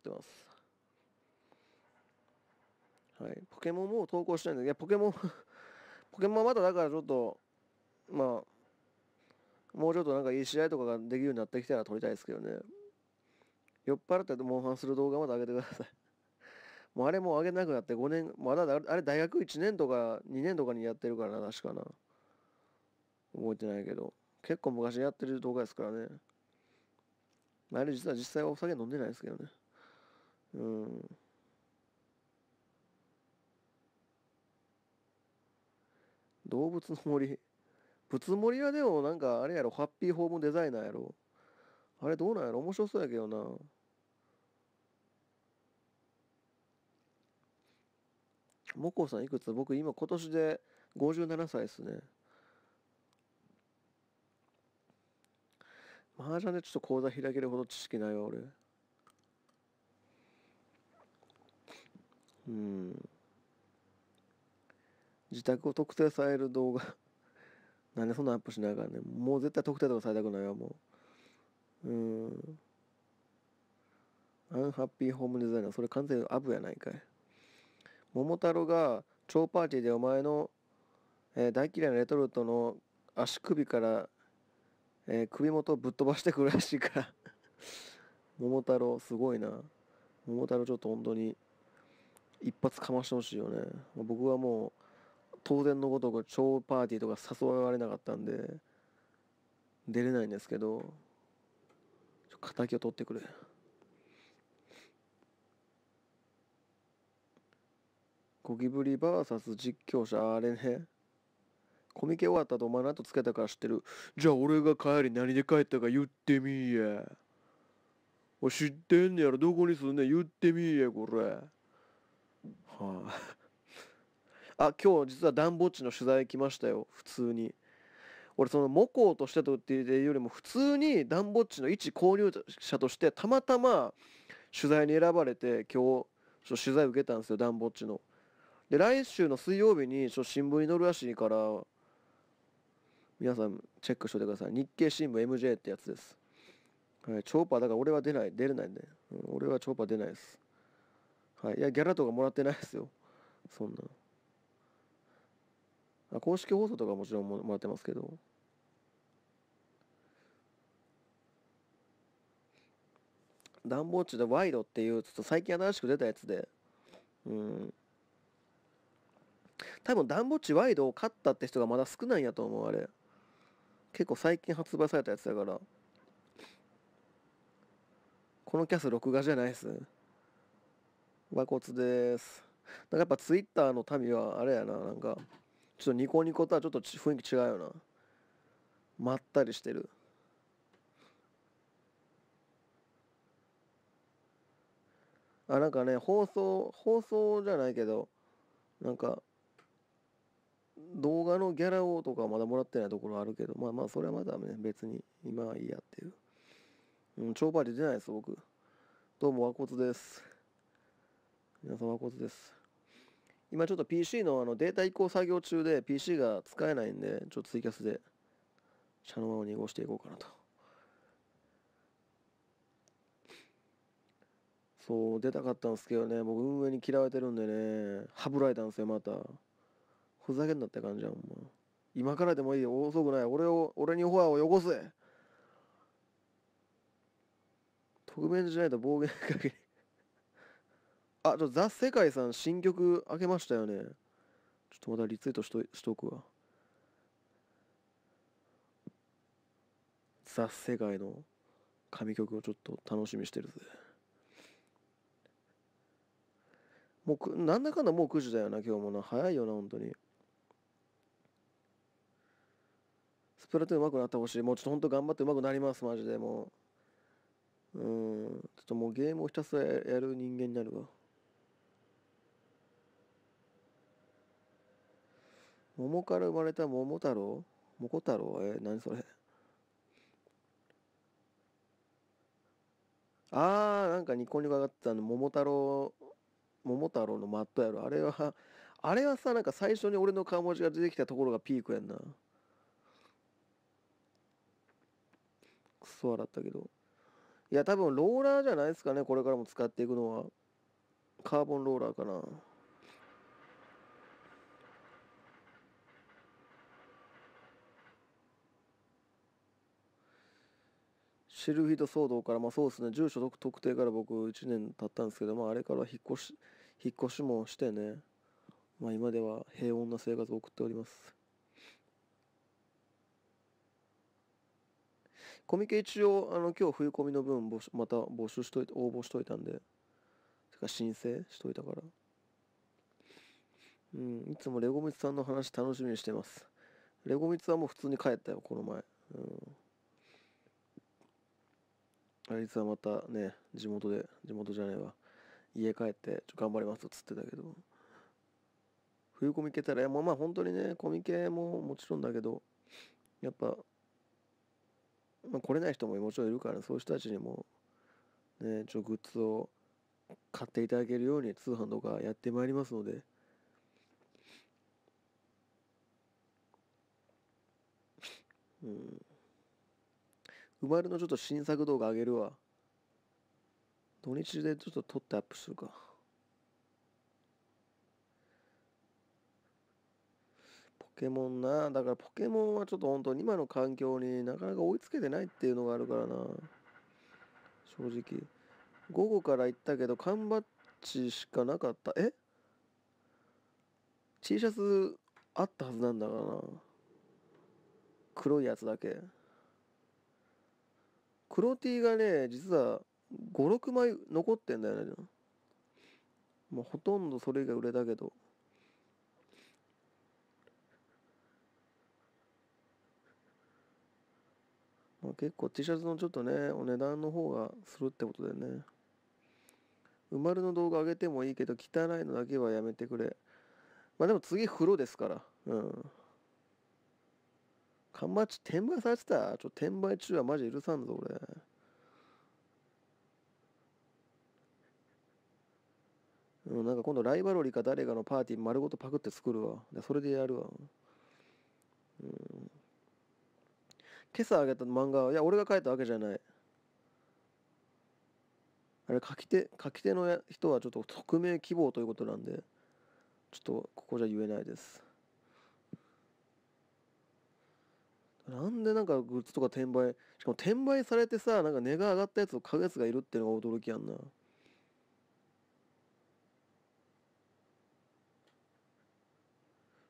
ってます。はい、ポケモンも投稿しないんだけど、いや、ポケモン ポケモンはまだだからちょっと、まあ、もうちょっとなんかいい試合とかができるようになってきたら撮りたいですけどね。酔っ払ってモンハンする動画まで上げてください もうあれもう上げなくなって5年、まだあれ大学1年とか2年とかにやってるからな、確かな。覚えてないけど。結構昔やってる動画ですからね。あれ実は実際はお酒飲んでないですけどね。うん動物の森仏森はでもなんかあれやろハッピーホームデザイナーやろあれどうなんやろ面白そうやけどなモコさんいくつ僕今今年で57歳っすね麻雀でちょっと講座開けるほど知識ないわ俺うん自宅を特定される動画 なんでそんなアップしなからねもう絶対特定とかされたくないわもううんアンハッピーホームデザイナーそれ完全にアブやないかい桃太郎が超パーティーでお前の、えー、大嫌いなレトルトの足首から、えー、首元をぶっ飛ばしてくるらしいから桃太郎すごいな桃太郎ちょっと本当に一発かましてほしいよね僕はもう当然のごとく超パーティーとか誘われなかったんで出れないんですけど敵を取ってくれゴキブリ VS 実況者あれねコミケ終わったとお前の後つけたから知ってるじゃあ俺が帰り何で帰ったか言ってみいや知ってんねやろどこに住んねん言ってみいやこれはあ、あ今日実は暖房地の取材来ましたよ普通に俺その模倣としてとっていうよりも普通に暖房地の一購入者としてたまたま取材に選ばれて今日取材受けたんですよ暖房地ので来週の水曜日にちょ新聞に載るらしいから皆さんチェックしといてください日経新聞 MJ ってやつです、はい、チョーパーだから俺は出ない出れないんで、うん、俺はチョーパー出ないですはい、いや、ギャラとかもらってないですよ。そんな。あ公式放送とかもちろんもらってますけど。暖房値でワイドっていう、ちょっと最近新しく出たやつで、うん。多分、暖房値ワイドを買ったって人がまだ少ないんやと思う、あれ。結構最近発売されたやつだから。このキャス録画じゃないっす。馬骨です。なんかやっぱツイッターの民はあれやな、なんか、ちょっとニコニコとはちょっと雰囲気違うよな。まったりしてる。あ、なんかね、放送、放送じゃないけど、なんか、動画のギャラをとかまだもらってないところあるけど、まあまあ、それはまだね、別に今はいいやっていう。うん、超パリ出ないです、僕。どうも、和骨です。皆様ことです。今ちょっと PC のあのデータ移行作業中で PC が使えないんで、ちょっとツイキャスで、茶の間を濁していこうかなと。そう、出たかったんですけどね、僕運営に嫌われてるんでね、はぶられたんですよ、また。ふざけんなって感じやん、もう。今からでもいいよ、遅くない。俺を、俺にフォアをよこせ特名じゃないと暴言かけあ、ちょ、ザ・世界さん新曲あげましたよね。ちょっとまたリツイートしとしとくわ。ザ・世界の神曲をちょっと楽しみしてるぜ。もうなんだかんだもう9時だよな、今日もな。早いよな、本当に。スプラトゥーン上手くなってほしい。もうちょっと本当頑張って上手くなります、マジで。もう。うん。ちょっともうゲームをひたすらやる人間になるわ。桃から生まれた桃太郎桃太郎えー、何それあーなんかニコニコ上がってたの桃太郎桃太郎のマットやろあれはあれはさなんか最初に俺の顔文字が出てきたところがピークやんなクソ笑ったけどいや多分ローラーじゃないですかねこれからも使っていくのはカーボンローラーかなシルフィード騒動から、まあ、そうですね、住所特定から僕1年経ったんですけど、まあ、あれから引っ越し、引っ越しもしてね、まあ、今では平穏な生活を送っております。コミケ一応、あの、今日冬コミの分募集、また募集しといて、応募しといたんで、てか申請しといたから。うん、いつもレゴミツさんの話楽しみにしてます。レゴミツはもう普通に帰ったよ、この前。うん。あいつはまたね地元で地元じゃねえわ家帰ってちょ頑張りますっつってたけど冬コミケたらもうまあ本当にねコミケももちろんだけどやっぱ、まあ、来れない人ももちろんいるから、ね、そういう人たちにもねちょグッズを買っていただけるように通販とかやってまいりますのでうん生まれのちょっと新作動画あげるわ。土日でちょっと撮ってアップするか。ポケモンな、だからポケモンはちょっと本当に今の環境になかなか追いつけてないっていうのがあるからな。正直。午後から行ったけど缶バッジしかなかった。え ?T シャツあったはずなんだからな。黒いやつだけ。黒 T がね、実は5、6枚残ってんだよね。もうほとんどそれ以外売れたけど。まあ、結構 T シャツのちょっとね、お値段の方がするってことでね。生まれの動画上げてもいいけど、汚いのだけはやめてくれ。まあでも次風呂ですから。うん。ンバッチ転売されてたちょ、転売中はマジ許さんぞ、俺。うん、なんか今度ライバロリか誰かのパーティー丸ごとパクって作るわ。でそれでやるわ。うん。今朝あげた漫画は、いや、俺が書いたわけじゃない。あれ、書き手、書き手の人はちょっと匿名希望ということなんで、ちょっとここじゃ言えないです。なんでなんかグッズとか転売しかも転売されてさなんか値が上がったやつを買うやつがいるっていうのが驚きやんな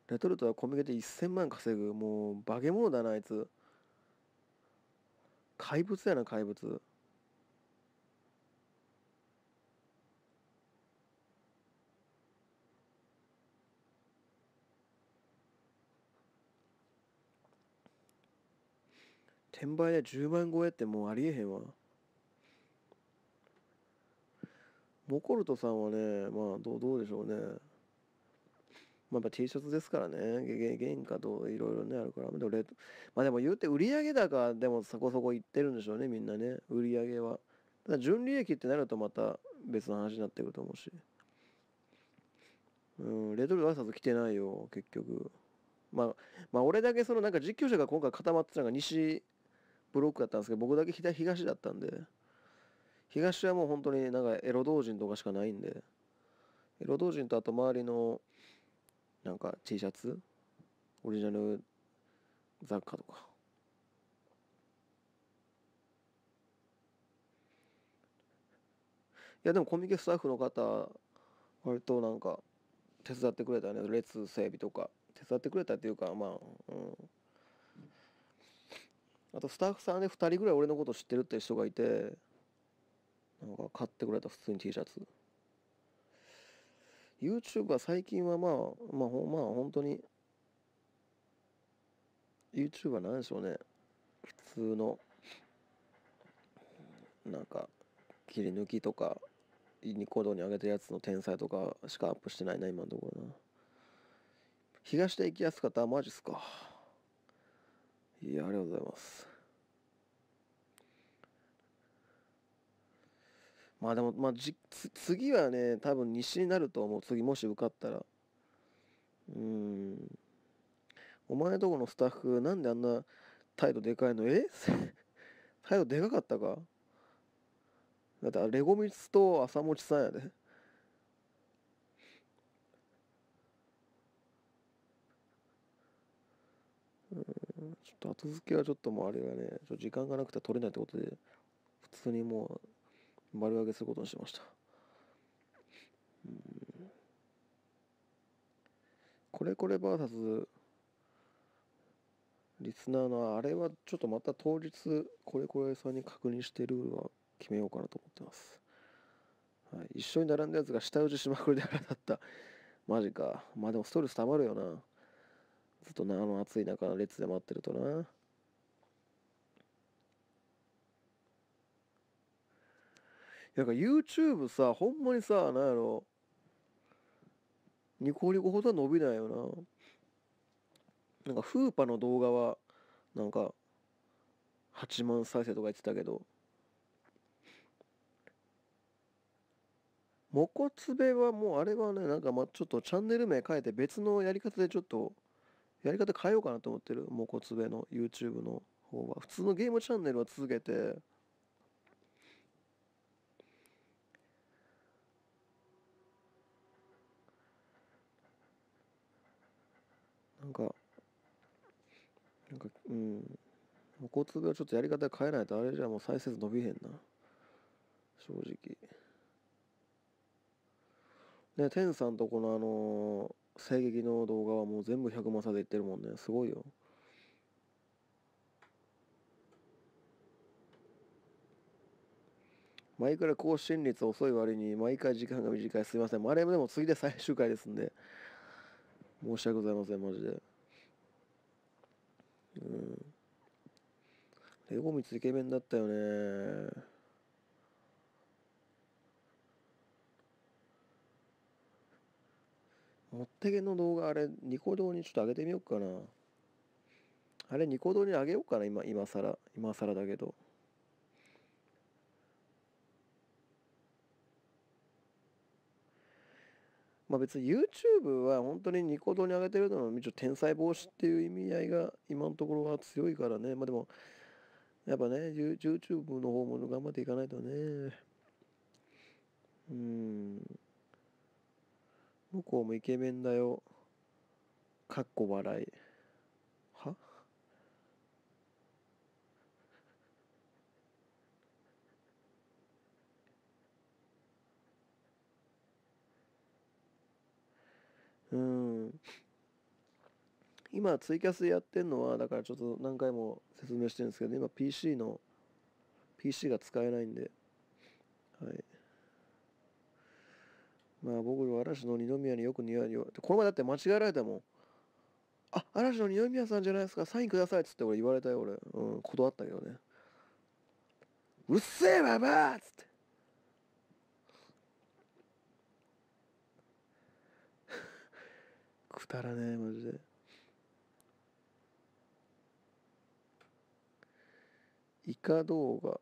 レトルトはコミケで1000万稼ぐもう化け物だなあいつ怪物やな怪物転売で10万超えってもうありえへんわモコルトさんはねまあどうどうでしょうねまあやっぱ T シャツですからね原価といろいろねあるからでもレまあでも言うて売上高でもそこそこいってるんでしょうねみんなね売上はただ純利益ってなるとまた別の話になってくると思うしうんレトルト挨拶来てないよ結局まあ、まあ、俺だけそのなんか実況者が今回固まってたのが西ブロックだったんですけど僕だけ左東だったんで東はもう本当になんかエロ同人とかしかないんでエロ同人とあと周りのなんか T シャツオリジナル雑貨とかいやでもコミケスタッフの方割となんか手伝ってくれたね列整備とか手伝ってくれたっていうかまあうんあとスタッフさんで2人ぐらい俺のこと知ってるって人がいてなんか買ってくれた普通に T シャツ YouTube は最近はまあまあほまあ本当に YouTube は何でしょうね普通のなんか切り抜きとかニコ動に上げたやつの天才とかしかアップしてないな今のところな東で行きやすかったマジっすかいやありがとうございますまあでも、まあ、じ次はね多分西になると思う次もし受かったらうんお前とこのスタッフなんであんな態度でかいのえ 態度でかかったかだってレゴミツと朝持ちさんやでちょっと後付けはちょっともうあれがね、ちょ時間がなくて取れないってことで、普通にもう丸上げすることにしました。これこれ VS リスナーのあれはちょっとまた当日これこれさんに確認してルールは決めようかなと思ってます、はい、一緒に並んだやつが下打ちしまくりで腹だったマジかまあでもストレスたまるよなずっとなあの暑い中列で待ってるとななんか YouTube さほんまにさなんやろニコニコほどは伸びないよななんかフーパの動画はなんか8万再生とか言ってたけどモコツベはもうあれはねなんかまちょっとチャンネル名変えて別のやり方でちょっとやり方変えようかなと思ってるもこつべの YouTube の方は普通のゲームチャンネルは続けてなんかなんかうんもこつべはちょっとやり方変えないとあれじゃもう再生数伸びへんな正直ね天さんとこのあの声劇の動画はもう全部100マサでいってるもんねすごいよ毎回更新率遅い割に毎回時間が短いすいませんあれでも次で最終回ですんで申し訳ございませんマジでうんレゴミツイケメンだったよね持ってけの動画あれニコ動にちょっと上げてみようかなあれニコ動に上げようかな今今ら。今さらだけどまあ別に YouTube は本当にニコ動に上げてるのは天才防止っていう意味合いが今のところは強いからねまあでもやっぱね YouTube の方も頑張っていかないとねうん向こうもイケメンだよかっこ笑いはうん今ツイキャスやってんのはだからちょっと何回も説明してるんですけど今 PC の PC が使えないんではいまあ僕の嵐の二宮によく似合うよこの前だって間違えられたもん。あ、嵐の二宮さんじゃないですか、サインくださいっつって俺言われたよ、俺。うん、断ったけどね。うっせえばばっつって。くだらねえ、マジで。イカ動画。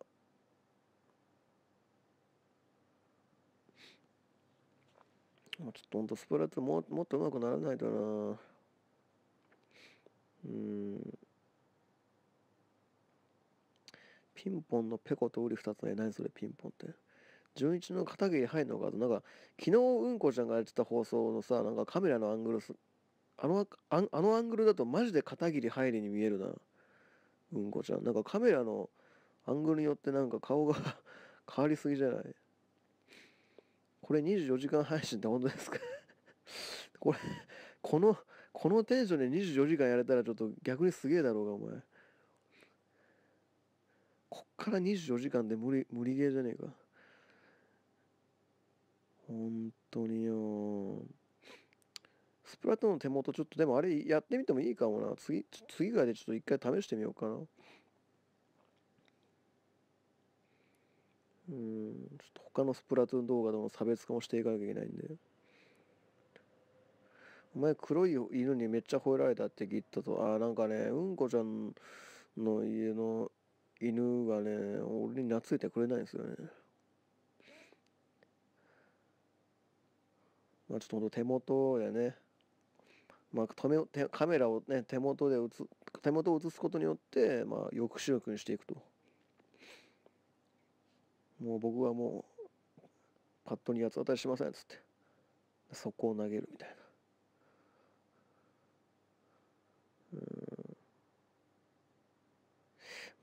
ちょっとほんとスプラトゥーンももっと上手くならないとなうん。ピンポンのペコとウリ二つね。何それピンポンって。純一の片桐入るのかと、なんか、昨日うんこちゃんがやってた放送のさ、なんかカメラのアングルす、あの、ああのアングルだとマジで片桐入りに見えるな。うんこちゃん。なんかカメラのアングルによってなんか顔が 変わりすぎじゃないこれ24時間配信って本当ですか これ、この、このテンションで24時間やれたらちょっと逆にすげえだろうが、お前。こっから24時間で無理、無理ゲーじゃねえか。本当によ。スプラトゥーンの手元ちょっと、でもあれやってみてもいいかもな。次、次ぐらいでちょっと一回試してみようかな。うんちょっと他のスプラトゥーン動画との差別化もしていかなきゃいけないんでお前黒い犬にめっちゃ吠えられたって聞いたとああなんかねうんこちゃんの家の犬がね俺に懐いてくれないんですよねまあちょっとほんと手元でねまあ、ためカメラを、ね、手元で映手元を映すことによって、まあ、抑止力にしていくと。もう僕はもうパッとに八つ当たりしませんっつってそこを投げるみたいな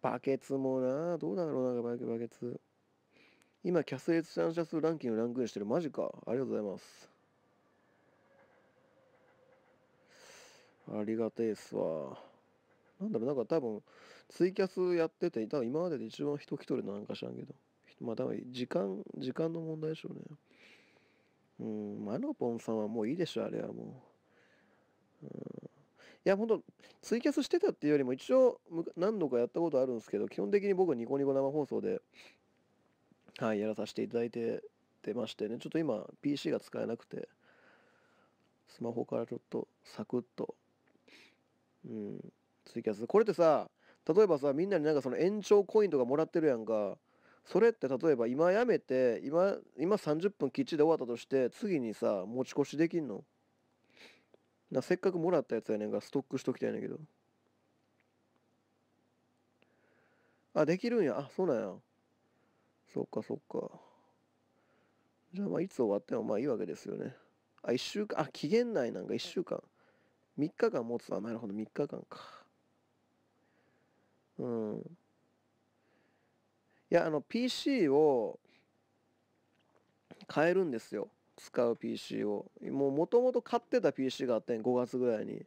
バケツもなどうだろうなバケバケツ今キャスエンシ者数ランキングランクインしてるマジかありがとうございますありがてえっすわ。なんだろう、なんか多分、ツイキャスやってて、多分今までで一番人来とるなんか知らんけど。まあ、だ時間、時間の問題でしょうね。うん、マノポンさんはもういいでしょ、あれはもう。うん、いや、ほんと、ツイキャスしてたっていうよりも、一応、何度かやったことあるんですけど、基本的に僕ニコニコ生放送で、はい、やらさせていただいててましてね、ちょっと今、PC が使えなくて、スマホからちょっと、サクッと、うん、ツイキャス。これってさ、例えばさ、みんなになんかその延長コインとかもらってるやんか。それって例えば今やめて今今30分きっちりで終わったとして次にさ持ち越しできんのなせっかくもらったやつやねんからストックしときたいねんけどあできるんやあそうなんやそっかそっかじゃあまあいつ終わってもまあいいわけですよねあ1週間あ期限内なんか1週間3日間持つわなるほど3日間かうんや、あの、PC を変えるんですよ。使う PC を。もう、もともと買ってた PC があってん、5月ぐらいに。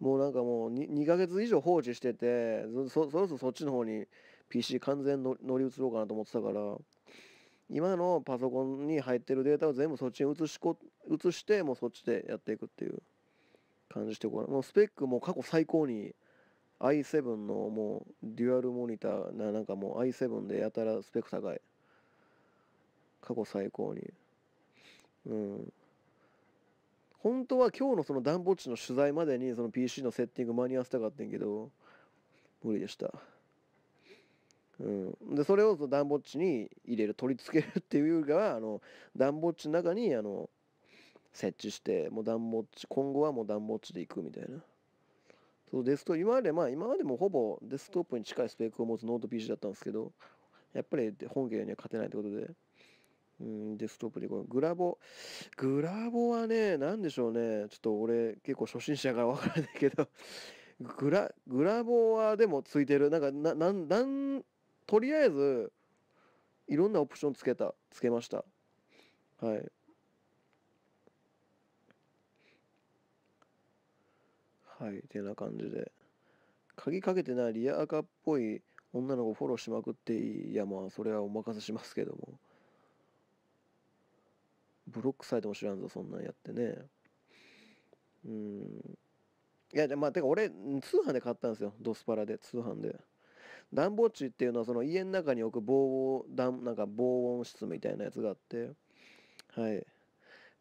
もうなんかもう 2, 2ヶ月以上放置してて、そ、そろそろそっちの方に PC 完全乗り移ろうかなと思ってたから、今のパソコンに入ってるデータを全部そっちに移しこ、移して、もうそっちでやっていくっていう感じしてこうもうスペックも過去最高に i7 のもうデュアルモニターななんかもう i7 でやたらスペック高い過去最高にうん本当は今日のそのダンボッチの取材までにその PC のセッティング間に合わせたかったんけど無理でしたうん、でそれをそのダンボッチに入れる取り付けるっていうよりかあのダンボッチの中にあの設置してもうダンボッチ今後はもうダンボッチでいくみたいなそうですと今までまあ今までもほぼデスクトップに近いスペックを持つノート PC だったんですけどやっぱり本家には勝てないってことでうんデスクトップでこうグラボグラボはね何でしょうねちょっと俺結構初心者がわからないけどグラグラボはでもついてるなんかななんなんとりあえずいろんなオプションつけたつけましたはいはい、てな感じで。鍵かけてないリア赤っぽい女の子フォローしまくっていい。いや、まあ、それはお任せしますけども。ブロックされても知らんぞ、そんなんやってね。うん。いや、まあ、てか俺、通販で買ったんですよ。ドスパラで、通販で。暖房地っていうのは、その家の中に置く防音、なんか防音室みたいなやつがあって、はい。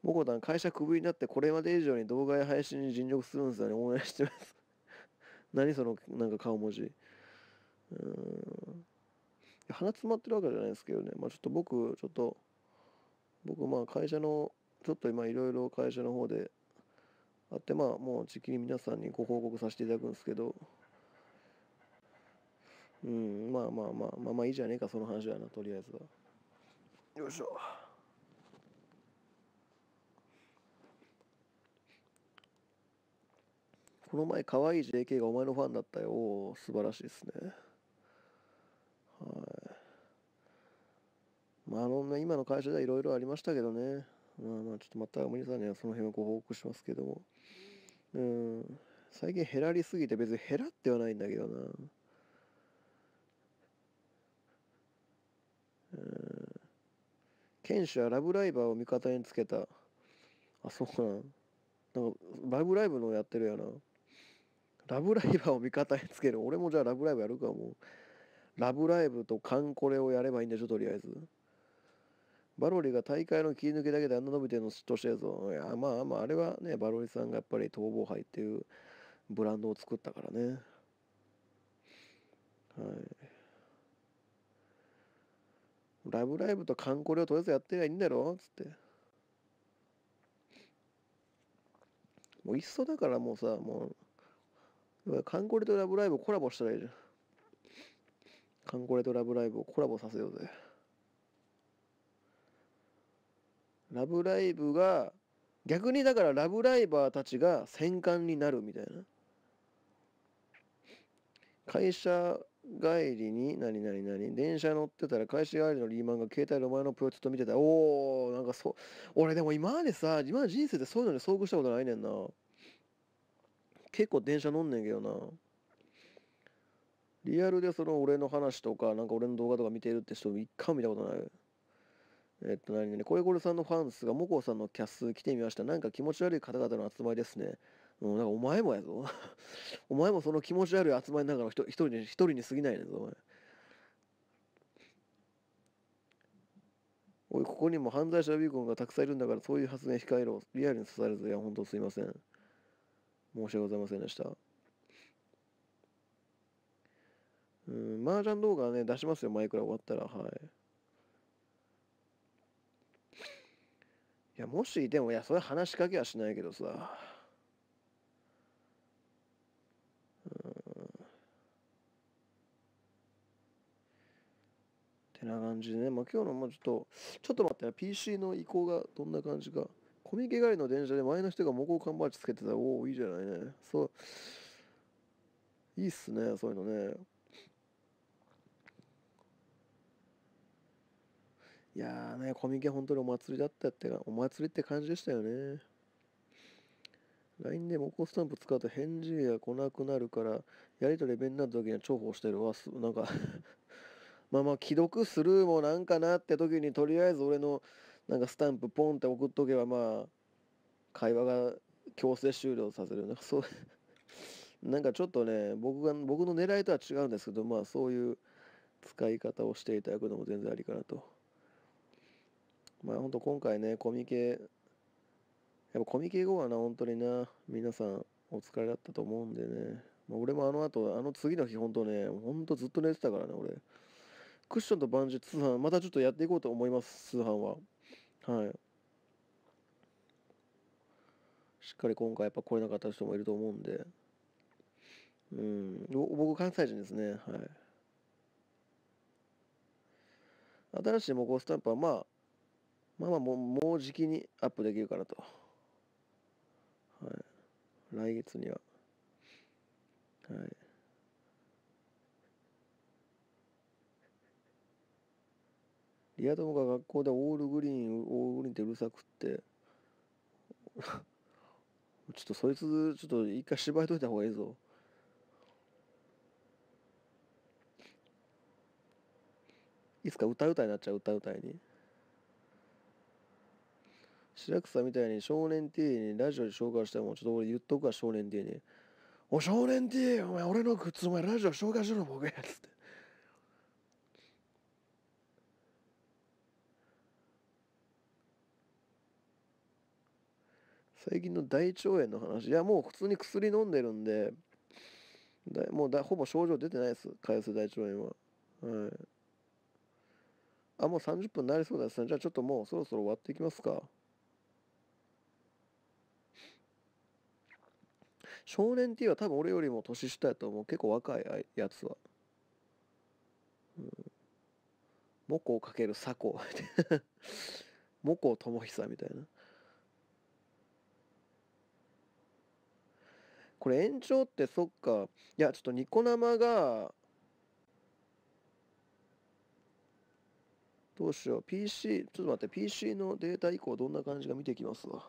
もこたん会社クビになってこれまで以上に動画や配信に尽力するんですよね。応援してます 何その、なんか顔文字。うん。鼻詰まってるわけじゃないですけどね。まあちょっと僕、ちょっと、僕まあ会社の、ちょっと今いろいろ会社の方であって、まあもうじきに皆さんにご報告させていただくんですけど、うん、まあまあまあ、まあまあいいじゃねえか、その話はな、とりあえずは。よいしょ。この前可愛い JK がお前のファンだったよお素晴らしいですねはいまああのね今の会社ではいろいろありましたけどねまあまあちょっとまた森さんにはその辺はご報告しますけどもうん最近減らりすぎて別に減らってはないんだけどなうん剣士はラブライバーを味方につけたあそうかななんかライブライブのやってるやなラブライバーを味方につける。俺もじゃあラブライブやるかもう。ラブライブとカンコレをやればいいんでしょ、とりあえず。バロリが大会の切り抜けだけであんな伸びてるの嫉妬してるぞ。いや、まあまあ、あれはね、バロリさんがやっぱり逃亡杯っていうブランドを作ったからね。はい。ラブライブとカンコレをとりあえずやってりゃいいんだろつって。もういっそだからもうさ、もうカンコレとラブライブコラボしたらいいじゃん。カンコレとラブライブをコラボさせようぜ。ラブライブが、逆にだからラブライバーたちが戦艦になるみたいな。会社帰りに、何何何電車乗ってたら会社帰りのリーマンが携帯の前のプロちょっと見てた。おー、なんかそう、俺でも今までさ、今の人生でそういうのに遭遇したことないねんな。結構電車乗んねんけどなリアルでその俺の話とか、なんか俺の動画とか見てるって人一回も見たことない。えっと何ね、これこれさんのファンスがモコさんのキャス来てみました。なんか気持ち悪い方々の集まりですね。うん、なんかお前もやぞ。お前もその気持ち悪い集まりながら一人に、一人に過ぎないねぞ、お前。おい、ここにも犯罪者 B ンがたくさんいるんだから、そういう発言控えろ。リアルに刺されず、いや、ほんとすいません。申し訳ございませんでした。うん、麻雀動画ね、出しますよ、マイクラ終わったら、はい。いや、もし、でも、いや、それ話しかけはしないけどさ。うん。ってな感じでね、まあ、今日のもうちょっと、ちょっと待って、PC の移行がどんな感じか。コミケ帰りの電車で前の人がコカンバーチつけてたら、おお、いいじゃないね。そう、いいっすね、そういうのね。いやーね、コミケ本当にお祭りだったって、お祭りって感じでしたよね。LINE でモコスタンプ使うと返事が来なくなるから、やりとり便利なった時には重宝してるわ。なんか まあまあ、既読スルーもなんかなって時に、とりあえず俺のなんかスタンプポンって送っとけばまあ会話が強制終了させるなんか そうなんかちょっとね僕が僕の狙いとは違うんですけどまあそういう使い方をしていただくのも全然ありかなとまあほんと今回ねコミケやっぱコミケ後はな本当にな皆さんお疲れだったと思うんでね、まあ、俺もあの後あの次の日本当ねんとずっと寝てたからね俺クッションとバンジー通販またちょっとやっていこうと思います通販ははいしっかり今回やっぱ来れなかった人もいると思うんでうん僕関西人ですねはい新しい模倣スタンプはまあまあまあもうもうじきにアップできるかなとはい来月にははいやともか学校でオールグリーンオールグリーンってうるさくって ちょっとそいつちょっと一回芝居といた方がいいぞいつか歌うたになっちゃう歌うたいに白草みたいに少年 T にラジオで紹介してもちょっと俺言っとくわ少年 T に「お少年 T お前俺の靴お前ラジオ紹介しろ僕や」っつって最近の大腸炎の話いやもう普通に薬飲んでるんでもうだほぼ症状出てないです潰瘍大腸炎ははいあもう30分になりそうですねじゃあちょっともうそろそろ終わっていきますか少年 T は多分俺よりも年下やと思う結構若いやつはうんモコをかけるサコモコ智久さみたいなこれ延長ってそっかいやちょっとニコ生がどうしよう PC ちょっと待って PC のデータ以降どんな感じか見ていきますわ